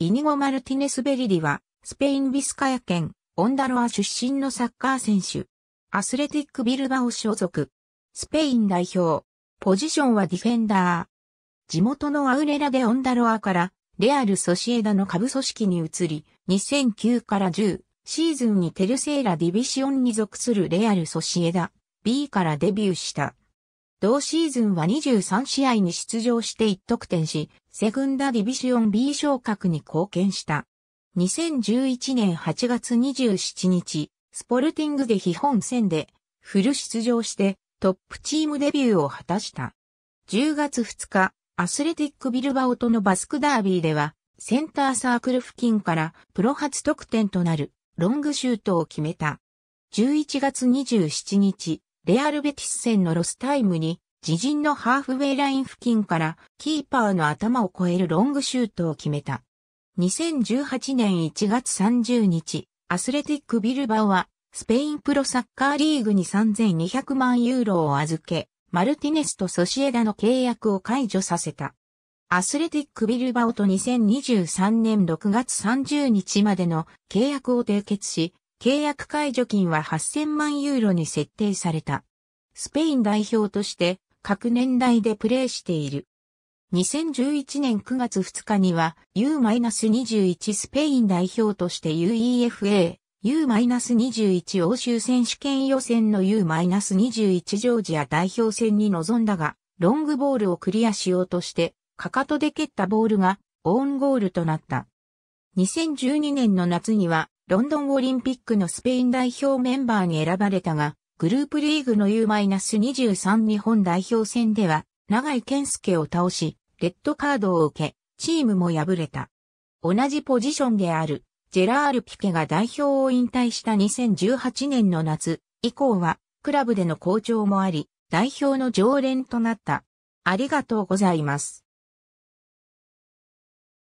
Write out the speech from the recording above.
イニゴ・マルティネス・ベリディは、スペイン・ビスカヤ県、オンダロア出身のサッカー選手。アスレティック・ビルバオ所属。スペイン代表。ポジションはディフェンダー。地元のアウレラでオンダロアから、レアル・ソシエダの下部組織に移り、2009から10シーズンにテルセーラ・ディビシオンに属するレアル・ソシエダ B からデビューした。同シーズンは23試合に出場して1得点し、セグンダディビシオン B 昇格に貢献した。2011年8月27日、スポルティングで非本戦でフル出場してトップチームデビューを果たした。10月2日、アスレティックビルバオとのバスクダービーでは、センターサークル付近からプロ初得点となるロングシュートを決めた。11月27日、レアルベティス戦のロスタイムに自陣のハーフウェイライン付近からキーパーの頭を越えるロングシュートを決めた。2018年1月30日、アスレティックビルバオはスペインプロサッカーリーグに3200万ユーロを預け、マルティネスとソシエダの契約を解除させた。アスレティックビルバオと2023年6月30日までの契約を締結し、契約解除金は8000万ユーロに設定された。スペイン代表として各年代でプレーしている。2011年9月2日には U-21 スペイン代表として UEFA、U-21 欧州選手権予選の U-21 ジョージア代表戦に臨んだが、ロングボールをクリアしようとして、かかとで蹴ったボールがオウンゴールとなった。2012年の夏にはロンドンオリンピックのスペイン代表メンバーに選ばれたが、グループリーグの U-23 日本代表戦では、長井健介を倒し、レッドカードを受け、チームも敗れた。同じポジションである、ジェラール・ピケが代表を引退した2018年の夏以降は、クラブでの好調もあり、代表の常連となった。ありがとうございます。